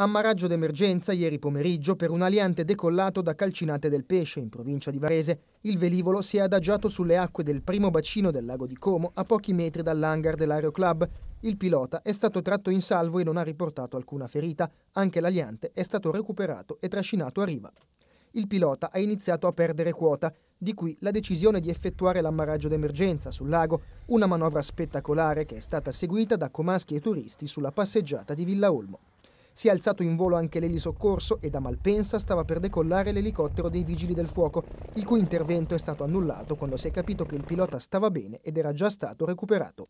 Ammaraggio d'emergenza ieri pomeriggio per un aliante decollato da Calcinate del Pesce, in provincia di Varese. Il velivolo si è adagiato sulle acque del primo bacino del lago di Como, a pochi metri dall'hangar dell'aeroclub. Il pilota è stato tratto in salvo e non ha riportato alcuna ferita. Anche l'aliante è stato recuperato e trascinato a riva. Il pilota ha iniziato a perdere quota, di cui la decisione di effettuare l'ammaraggio d'emergenza sul lago, una manovra spettacolare che è stata seguita da comaschi e turisti sulla passeggiata di Villa Olmo. Si è alzato in volo anche l'elisoccorso e da Malpensa stava per decollare l'elicottero dei vigili del fuoco, il cui intervento è stato annullato quando si è capito che il pilota stava bene ed era già stato recuperato.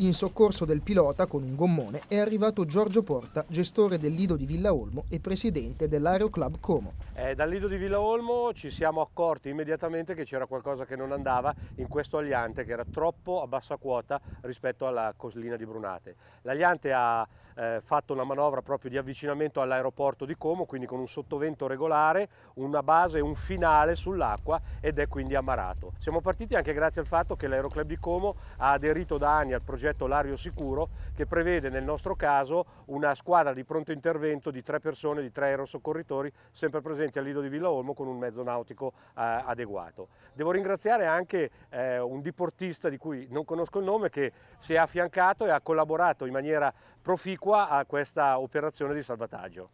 In soccorso del pilota con un gommone è arrivato Giorgio Porta, gestore del Lido di Villa Olmo e presidente dell'Aeroclub Como. Eh, dal Lido di Villa Olmo ci siamo accorti immediatamente che c'era qualcosa che non andava in questo aliante che era troppo a bassa quota rispetto alla coslina di Brunate. L'aliante ha eh, fatto una manovra proprio di avvicinamento all'aeroporto di Como, quindi con un sottovento regolare, una base e un finale sull'acqua ed è quindi ammarato. Siamo partiti anche grazie al fatto che l'Aeroclub di Como ha aderito da anni al progetto Lario Sicuro che prevede nel nostro caso una squadra di pronto intervento di tre persone, di tre aerosoccorritori sempre presenti al Lido di Villa Olmo con un mezzo nautico eh, adeguato. Devo ringraziare anche eh, un diportista di cui non conosco il nome che si è affiancato e ha collaborato in maniera proficua a questa operazione di salvataggio.